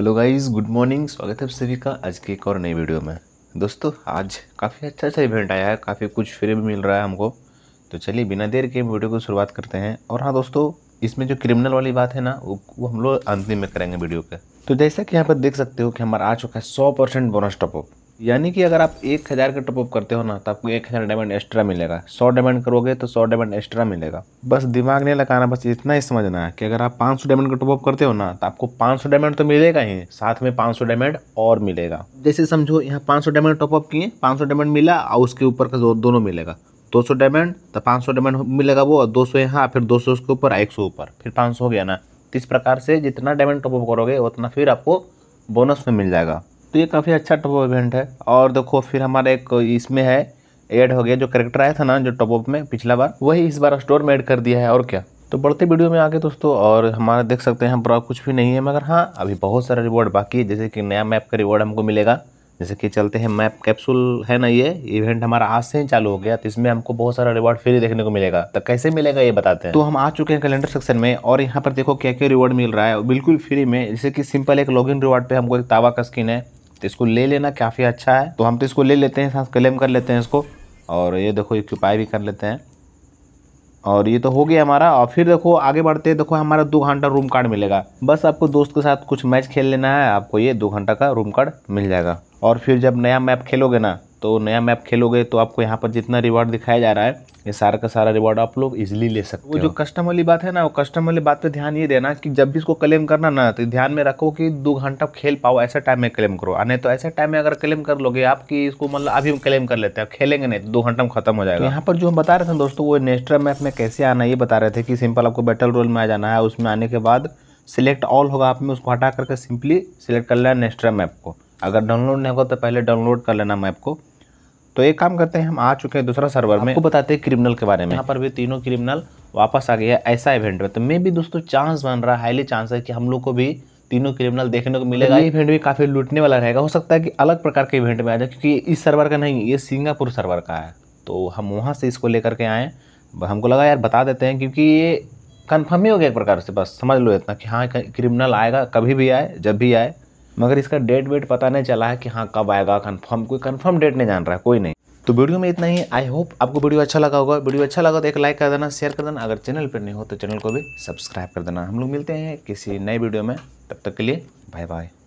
hello guys good morning स्वागत है आप सभी का आज के एक और नई वीडियो में दोस्तों आज काफ़ी अच्छा अच्छा इवेंट आया है काफ़ी कुछ फ्री भी मिल रहा है हमको तो चलिए बिना देर के वीडियो को शुरुआत करते हैं और हाँ दोस्तों इसमें जो क्रिमिनल वाली बात है ना वो, वो हम लोग अंतिम में करेंगे वीडियो के तो जैसा कि यहाँ पर देख सकते हो कि हमारा आ चुका है सौ परसेंट बोनस टॉपअप यानी कि अगर आप एक हज़ार का टॉपअप करते हो ना तो आपको एक हज़ार डायमंड एक्स्ट्रा मिलेगा सौ डायमंड करोगे तो सौ डायमंड एक्स्ट्रा मिलेगा बस दिमाग नहीं लगाना बस इतना ही समझना है कि अगर आप पाँच सौ डायमंड का टॉपअप करते हो ना तो आपको पाँच सौ डायमंड तो मिलेगा ही साथ में पाँच सौ डायमंड और मिलेगा जैसे समझो यहाँ पाँच सौ डायमंड टॉपअप किए पाँच सौ डायमंड मिला और उसके ऊपर का दोनों मिलेगा दो सौ डायमंड तो पाँच सौ डायमंड मिलेगा वो और दो सौ यहाँ फिर दो सौ उसके ऊपर एक सौ ऊपर फिर पाँच सौ हो गया ना तो इस प्रकार से जितना डायमंड टॉपअप करोगे उतना फिर आपको बोनस में मिल जाएगा तो ये काफ़ी अच्छा टॉप इवेंट है और देखो फिर हमारा एक इसमें है ऐड हो गया जो करेक्टर आया था ना जो टॉप टॉपअप में पिछला बार वही इस बार स्टोर में ऐड कर दिया है और क्या तो बढ़ते वीडियो में आगे दोस्तों और हमारा देख सकते हैं पूरा कुछ भी नहीं है मगर हाँ अभी बहुत सारा रिवॉर्ड बाकी है जैसे कि नया मैप का रिवॉर्ड हमको मिलेगा जैसे कि चलते हैं मैप कैप्सूल है ना ये इवेंट हमारा आज से ही चालू हो गया तो इसमें हमको बहुत सारा रिवॉर्ड फ्री देखने को मिलेगा तो कैसे मिलेगा ये बताते हैं तो हम आ चुके हैं कैलेंडर सेक्शन में और यहाँ पर देखो क्या क्या रिवॉर्ड मिल रहा है बिल्कुल फ्री में जैसे कि सिंपल एक लॉगिन रिवॉर्ड पे हमको एक तावा का स्किन है तो इसको ले लेना काफ़ी अच्छा है तो हम तो इसको ले लेते हैं क्लेम कर लेते हैं इसको और ये देखो इक्यूपाई भी कर लेते हैं और ये तो हो गया हमारा और फिर देखो आगे बढ़ते देखो हमारा दो घंटा रूम कार्ड मिलेगा बस आपको दोस्त के साथ कुछ मैच खेल लेना है आपको ये दो घंटा का रूम कार्ड मिल जाएगा और फिर जब नया मैप खेलोगे ना तो नया मैप खेलोगे तो आपको यहाँ पर जितना रिवॉर्ड दिखाया जा रहा है ये सारा का सारा रिवॉर्ड आप लोग इजीली ले सकते वो हो वो जो कस्टम वाली बात है ना वो कस्टम वाली बात पे ध्यान ये देना कि जब भी इसको क्लेम करना ना तो ध्यान में रखो कि दो घंटा खेल पाओ ऐसे टाइम में क्लेम करो नहीं तो ऐसे टाइम में अगर क्लेम कर लोगे आप कि इसको मतलब अभी हम क्लेम कर लेते हैं खेलेंगे नहीं तो दो घंटा में खत्म हो जाएगा तो यहाँ पर जो हम बता रहे थे दोस्तों वो नेस्ट्रा मैप में कैसे आना ये बता रहे थे कि सिंपल आपको बैटल रोल में आ जाना है उसमें आने के बाद सिलेक्ट ऑल होगा आप में उसको हटा करके सिंपली सिलेक्ट कर लेना नेस्ट्रा मैप को अगर डाउनलोड नहीं होगा तो पहले डाउनलोड कर लेना मैप को तो एक काम करते हैं हम आ चुके हैं दूसरा सर्वर में आपको बताते हैं क्रिमिनल के बारे में यहाँ पर भी तीनों क्रिमिनल वापस आ गया ऐसा इवेंट में तो मे भी दोस्तों चांस बन रहा है हाईली चांस है कि हम लोग को भी तीनों क्रिमिनल देखने को मिलेगा ये इवेंट भी काफ़ी लूटने वाला रहेगा हो सकता है कि अलग प्रकार के इवेंट में आ जाए क्योंकि इस सर्वर का नहीं ये सिंगापुर सर्वर का है तो हम वहाँ से इसको लेकर के आएँ हमको लगा यार बता देते हैं क्योंकि ये कन्फर्म ही हो गया एक प्रकार से बस समझ लो इतना कि हाँ क्रिमिनल आएगा कभी भी आए जब भी आए मगर इसका डेट वेट पता नहीं चला है कि हाँ कब आएगा कन्फर्म कोई कन्फर्म डेट नहीं जान रहा है कोई नहीं तो वीडियो में इतना ही आई होप आपको वीडियो अच्छा लगा होगा वीडियो अच्छा लगा तो एक लाइक कर देना शेयर कर देना अगर चैनल पर नहीं हो तो चैनल को भी सब्सक्राइब कर देना हम लोग मिलते हैं किसी नए वीडियो में तब तक के लिए बाय बाय